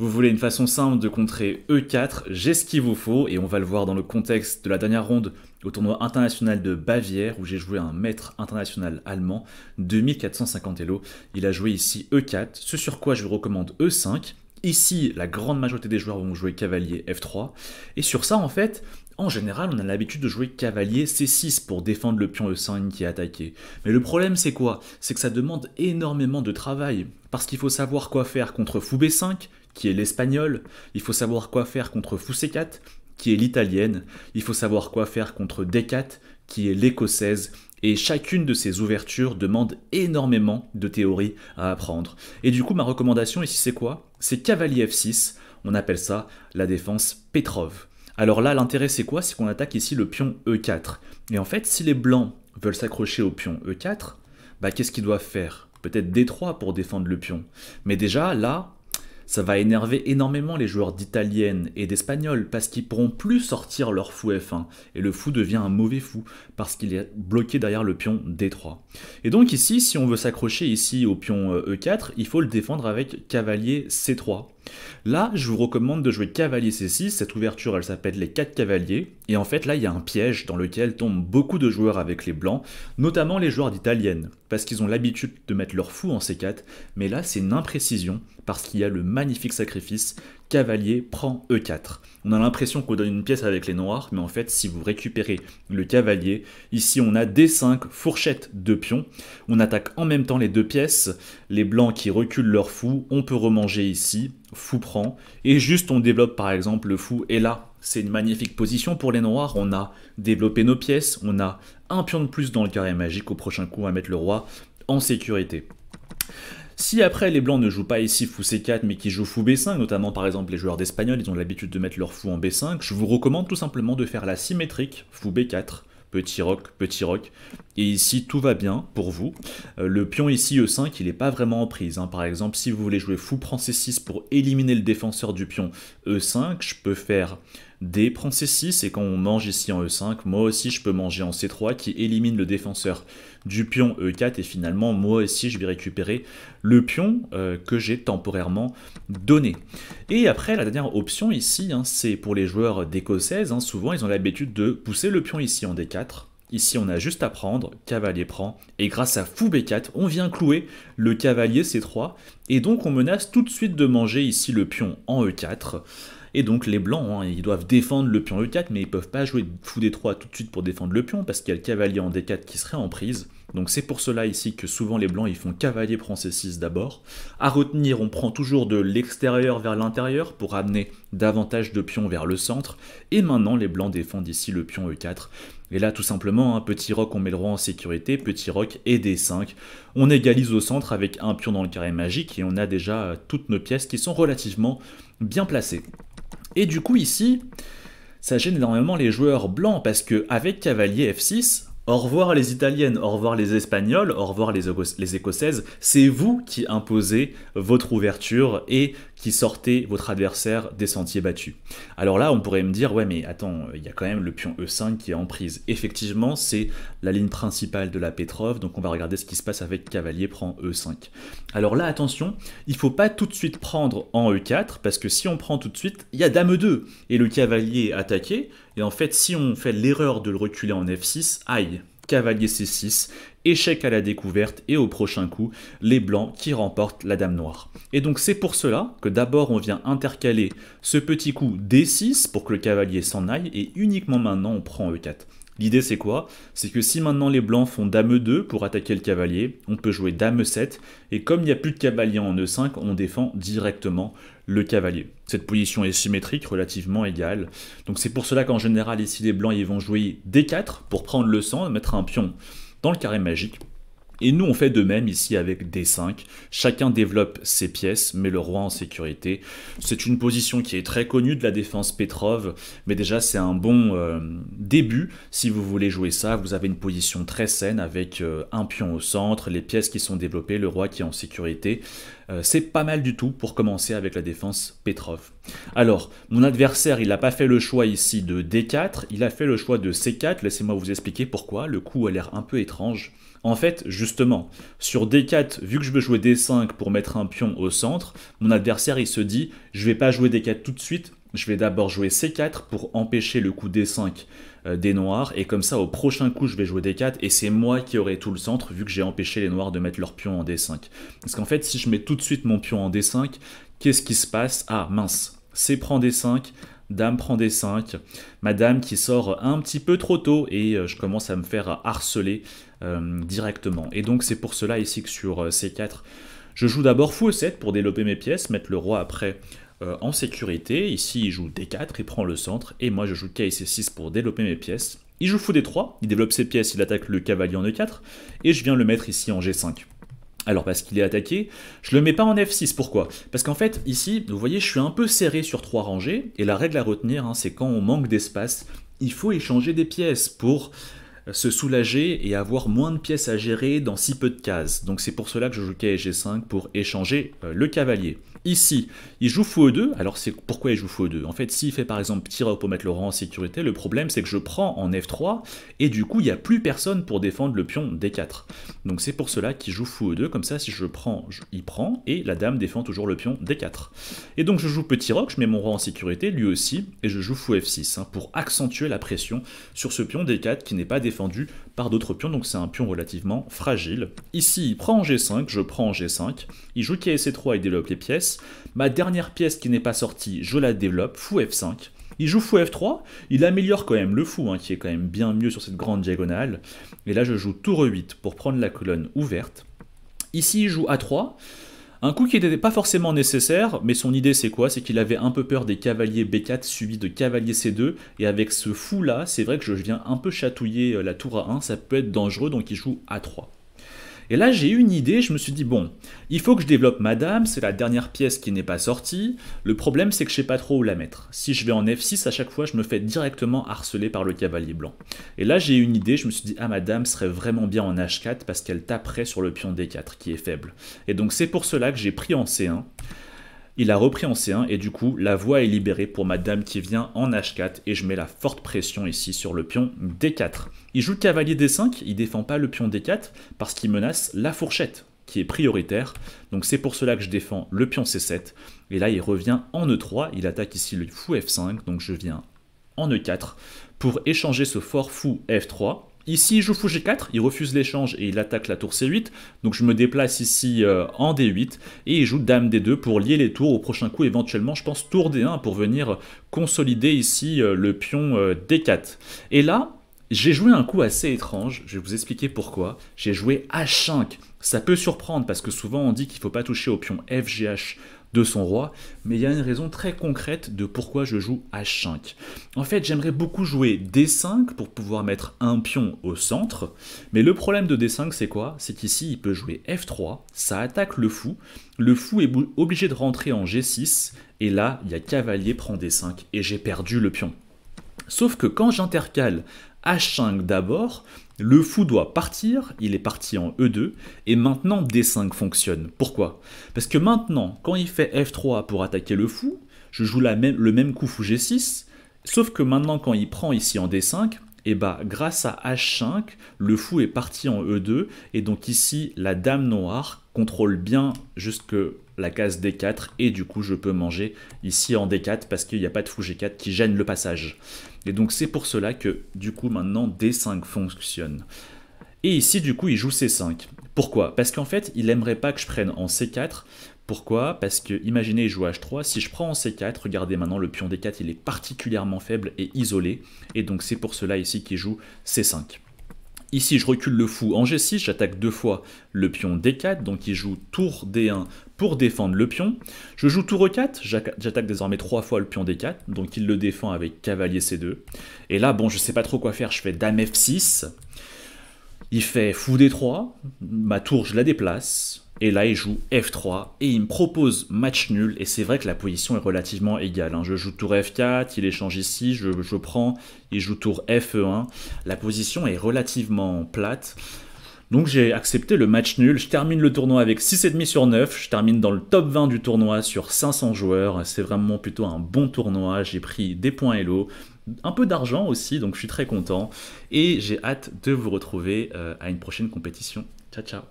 Vous voulez une façon simple de contrer E4, j'ai ce qu'il vous faut, et on va le voir dans le contexte de la dernière ronde au tournoi international de Bavière, où j'ai joué un maître international allemand, 2450 Elo. Il a joué ici E4, ce sur quoi je vous recommande E5. Ici, la grande majorité des joueurs vont jouer cavalier F3. Et sur ça, en fait, en général, on a l'habitude de jouer cavalier C6 pour défendre le pion E5 qui est attaqué. Mais le problème, c'est quoi C'est que ça demande énormément de travail. Parce qu'il faut savoir quoi faire contre fou B5, qui est l'espagnole, il faut savoir quoi faire contre 4 qui est l'italienne, il faut savoir quoi faire contre Decat, qui est l'écossaise, et chacune de ces ouvertures demande énormément de théorie à apprendre. Et du coup, ma recommandation ici, c'est quoi C'est cavalier F6, on appelle ça la défense Petrov. Alors là, l'intérêt, c'est quoi C'est qu'on attaque ici le pion E4. Et en fait, si les blancs veulent s'accrocher au pion E4, bah, qu'est-ce qu'ils doivent faire Peut-être D3 pour défendre le pion. Mais déjà, là, ça va énerver énormément les joueurs d'italienne et d'espagnol parce qu'ils pourront plus sortir leur fou F1 et le fou devient un mauvais fou parce qu'il est bloqué derrière le pion D3. Et donc ici, si on veut s'accrocher ici au pion E4, euh, e il faut le défendre avec cavalier C3. Là, je vous recommande de jouer cavalier c6, cette ouverture elle s'appelle les 4 cavaliers, et en fait là il y a un piège dans lequel tombent beaucoup de joueurs avec les blancs, notamment les joueurs d'italienne, parce qu'ils ont l'habitude de mettre leur fou en c4, mais là c'est une imprécision, parce qu'il y a le magnifique sacrifice cavalier prend e4. On a l'impression qu'on donne une pièce avec les noirs, mais en fait, si vous récupérez le cavalier, ici on a d5, fourchette de pions, On attaque en même temps les deux pièces, les blancs qui reculent leur fou, on peut remanger ici, fou prend, et juste on développe par exemple le fou, et là, c'est une magnifique position pour les noirs, on a développé nos pièces, on a un pion de plus dans le carré magique, au prochain coup on va mettre le roi en sécurité. Si après les blancs ne jouent pas ici fou c4 mais qui jouent fou b5, notamment par exemple les joueurs d'espagnol, ils ont l'habitude de mettre leur fou en b5, je vous recommande tout simplement de faire la symétrique fou b4 petit roc, petit roc. Et ici, tout va bien pour vous. Euh, le pion ici, E5, il n'est pas vraiment en prise. Hein. Par exemple, si vous voulez jouer fou prend C6 pour éliminer le défenseur du pion E5, je peux faire D prend C6. Et quand on mange ici en E5, moi aussi, je peux manger en C3 qui élimine le défenseur du pion E4 et finalement moi aussi je vais récupérer le pion euh, que j'ai temporairement donné. Et après la dernière option ici, hein, c'est pour les joueurs d'écossaise, hein, souvent ils ont l'habitude de pousser le pion ici en D4, Ici, on a juste à prendre, cavalier prend, et grâce à fou B4, on vient clouer le cavalier C3, et donc on menace tout de suite de manger ici le pion en E4. Et donc les blancs, hein, ils doivent défendre le pion E4, mais ils ne peuvent pas jouer fou D3 tout de suite pour défendre le pion, parce qu'il y a le cavalier en D4 qui serait en prise. Donc c'est pour cela ici que souvent les blancs ils font cavalier prend c6 d'abord. À retenir, on prend toujours de l'extérieur vers l'intérieur pour amener davantage de pions vers le centre. Et maintenant les blancs défendent ici le pion e4. Et là tout simplement, un hein, petit roc on met le roi en sécurité, petit roc et d5. On égalise au centre avec un pion dans le carré magique et on a déjà toutes nos pièces qui sont relativement bien placées. Et du coup ici, ça gêne énormément les joueurs blancs parce que avec cavalier f6, au revoir les Italiennes, au revoir les Espagnoles, au revoir les, Écossaises. C'est vous qui imposez votre ouverture et qui sortait votre adversaire des sentiers battus. Alors là, on pourrait me dire, ouais, mais attends, il y a quand même le pion E5 qui est en prise. Effectivement, c'est la ligne principale de la Petrov, donc on va regarder ce qui se passe avec cavalier prend E5. Alors là, attention, il faut pas tout de suite prendre en E4, parce que si on prend tout de suite, il y a dame 2, et le cavalier attaqué, et en fait, si on fait l'erreur de le reculer en F6, aïe, cavalier c6, échec à la découverte et au prochain coup, les blancs qui remportent la dame noire. Et donc c'est pour cela que d'abord on vient intercaler ce petit coup d6 pour que le cavalier s'en aille et uniquement maintenant on prend e4. L'idée c'est quoi C'est que si maintenant les blancs font dame 2 pour attaquer le cavalier, on peut jouer dame 7, et comme il n'y a plus de cavalier en e5, on défend directement le cavalier. Cette position est symétrique, relativement égale. Donc c'est pour cela qu'en général ici les blancs ils vont jouer d4 pour prendre le sang, mettre un pion dans le carré magique, et nous, on fait de même ici avec D5. Chacun développe ses pièces, met le roi en sécurité. C'est une position qui est très connue de la défense Petrov, mais déjà c'est un bon euh, début. Si vous voulez jouer ça, vous avez une position très saine avec euh, un pion au centre, les pièces qui sont développées, le roi qui est en sécurité. Euh, c'est pas mal du tout pour commencer avec la défense Petrov. Alors, mon adversaire, il n'a pas fait le choix ici de D4, il a fait le choix de C4. Laissez-moi vous expliquer pourquoi, le coup a l'air un peu étrange. En fait, justement, sur D4, vu que je veux jouer D5 pour mettre un pion au centre, mon adversaire, il se dit, je vais pas jouer D4 tout de suite, je vais d'abord jouer C4 pour empêcher le coup D5 euh, des noirs. Et comme ça, au prochain coup, je vais jouer D4. Et c'est moi qui aurai tout le centre, vu que j'ai empêché les noirs de mettre leur pion en D5. Parce qu'en fait, si je mets tout de suite mon pion en D5, qu'est-ce qui se passe Ah, mince. C prend D5. Dame prend D5, Madame qui sort un petit peu trop tôt et euh, je commence à me faire harceler euh, directement. Et donc c'est pour cela ici que sur C4, je joue d'abord fou 7 pour développer mes pièces, mettre le roi après euh, en sécurité. Ici, il joue D4, il prend le centre, et moi je joue K 6 pour développer mes pièces. Il joue fou D3, il développe ses pièces, il attaque le cavalier en E4, et je viens le mettre ici en G5. Alors parce qu'il est attaqué, je le mets pas en F6, pourquoi Parce qu'en fait, ici, vous voyez, je suis un peu serré sur trois rangées, et la règle à retenir, hein, c'est quand on manque d'espace, il faut échanger des pièces pour euh, se soulager et avoir moins de pièces à gérer dans si peu de cases. Donc c'est pour cela que je joue ksg 5 pour échanger euh, le cavalier. Ici, il joue fou e 2 alors c'est pourquoi il joue fou e 2 En fait, s'il fait par exemple petit rock pour mettre le rang en sécurité, le problème c'est que je prends en F3, et du coup, il n'y a plus personne pour défendre le pion D4. Donc c'est pour cela qu'il joue fou e 2 comme ça, si je prends, il prend, et la dame défend toujours le pion D4. Et donc je joue petit rock, je mets mon rang en sécurité, lui aussi, et je joue fou F6, hein, pour accentuer la pression sur ce pion D4 qui n'est pas défendu par d'autres pions, donc c'est un pion relativement fragile. Ici, il prend en G5, je prends en G5, il joue ksc 3 il développe les pièces, Ma dernière pièce qui n'est pas sortie, je la développe, fou F5. Il joue fou F3, il améliore quand même le fou, hein, qui est quand même bien mieux sur cette grande diagonale. Et là, je joue tour 8 pour prendre la colonne ouverte. Ici, il joue A3. Un coup qui n'était pas forcément nécessaire, mais son idée c'est quoi C'est qu'il avait un peu peur des cavaliers B4 suivis de cavaliers C2, et avec ce fou là, c'est vrai que je viens un peu chatouiller euh, la tour A1, ça peut être dangereux, donc il joue A3. Et là, j'ai eu une idée, je me suis dit, bon, il faut que je développe Madame, c'est la dernière pièce qui n'est pas sortie. Le problème, c'est que je sais pas trop où la mettre. Si je vais en F6, à chaque fois, je me fais directement harceler par le cavalier blanc. Et là, j'ai eu une idée, je me suis dit, ah, Madame serait vraiment bien en H4 parce qu'elle taperait sur le pion D4, qui est faible. Et donc, c'est pour cela que j'ai pris en C1. Il a repris en C1 et du coup, la voie est libérée pour ma dame qui vient en H4 et je mets la forte pression ici sur le pion D4. Il joue cavalier D5, il défend pas le pion D4 parce qu'il menace la fourchette qui est prioritaire. Donc c'est pour cela que je défends le pion C7. Et là, il revient en E3. Il attaque ici le fou F5. Donc je viens en E4 pour échanger ce fort fou F3 Ici, il joue fou g4, il refuse l'échange et il attaque la tour c8. Donc je me déplace ici euh, en d8 et il joue dame d2 pour lier les tours au prochain coup, éventuellement, je pense, tour d1 pour venir consolider ici euh, le pion euh, d4. Et là, j'ai joué un coup assez étrange, je vais vous expliquer pourquoi. J'ai joué h5. Ça peut surprendre parce que souvent on dit qu'il ne faut pas toucher au pion fgh de son roi, mais il y a une raison très concrète de pourquoi je joue H5. En fait, j'aimerais beaucoup jouer D5 pour pouvoir mettre un pion au centre, mais le problème de D5 c'est quoi C'est qu'ici il peut jouer F3, ça attaque le fou, le fou est obligé de rentrer en G6, et là il y a cavalier prend D5 et j'ai perdu le pion. Sauf que quand j'intercale H5 d'abord, le fou doit partir, il est parti en E2, et maintenant D5 fonctionne. Pourquoi Parce que maintenant, quand il fait F3 pour attaquer le fou, je joue le même coup fou G6, sauf que maintenant quand il prend ici en D5, et bah grâce à H5, le fou est parti en E2, et donc ici la dame noire contrôle bien jusque la case D4 et du coup je peux manger ici en D4 parce qu'il n'y a pas de fou G4 qui gêne le passage. Et donc c'est pour cela que du coup maintenant D5 fonctionne. Et ici du coup il joue C5. Pourquoi Parce qu'en fait il aimerait pas que je prenne en C4. Pourquoi Parce que imaginez il joue H3, si je prends en C4, regardez maintenant le pion D4 il est particulièrement faible et isolé. Et donc c'est pour cela ici qu'il joue C5. Ici, je recule le fou en G6, j'attaque deux fois le pion D4, donc il joue tour D1 pour défendre le pion. Je joue tour E4, j'attaque désormais trois fois le pion D4, donc il le défend avec cavalier C2. Et là, bon, je sais pas trop quoi faire, je fais dame F6, il fait fou D3, ma tour je la déplace, et là, il joue F3 et il me propose match nul. Et c'est vrai que la position est relativement égale. Hein. Je joue tour F4, il échange ici, je, prends, il joue tour f 1 La position est relativement plate. Donc j'ai accepté le match nul, je termine le tournoi avec 6,5 sur 9, je termine dans le top 20 du tournoi sur 500 joueurs, c'est vraiment plutôt un bon tournoi, j'ai pris des points Elo, un peu d'argent aussi, donc je suis très content, et j'ai hâte de vous retrouver euh, à une prochaine compétition. Ciao ciao